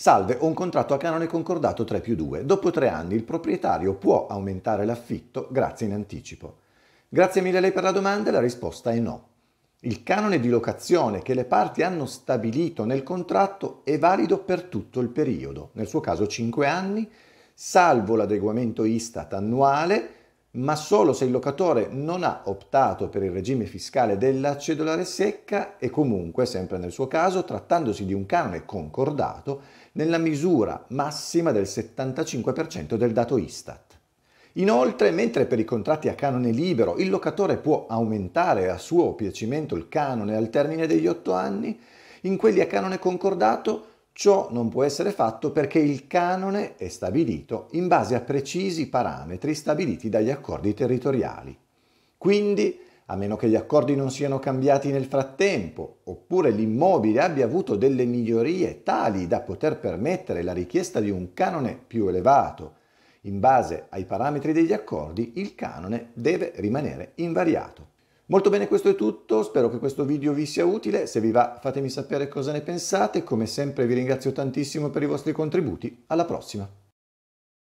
Salve, ho un contratto a canone concordato 3 più 2. Dopo tre anni il proprietario può aumentare l'affitto grazie in anticipo. Grazie mille a lei per la domanda la risposta è no. Il canone di locazione che le parti hanno stabilito nel contratto è valido per tutto il periodo, nel suo caso 5 anni, salvo l'adeguamento Istat annuale ma solo se il locatore non ha optato per il regime fiscale della cedolare secca e comunque, sempre nel suo caso, trattandosi di un canone concordato, nella misura massima del 75% del dato ISTAT. Inoltre, mentre per i contratti a canone libero il locatore può aumentare a suo piacimento il canone al termine degli 8 anni, in quelli a canone concordato Ciò non può essere fatto perché il canone è stabilito in base a precisi parametri stabiliti dagli accordi territoriali. Quindi, a meno che gli accordi non siano cambiati nel frattempo, oppure l'immobile abbia avuto delle migliorie tali da poter permettere la richiesta di un canone più elevato, in base ai parametri degli accordi il canone deve rimanere invariato. Molto bene, questo è tutto, spero che questo video vi sia utile, se vi va fatemi sapere cosa ne pensate, come sempre vi ringrazio tantissimo per i vostri contributi, alla prossima!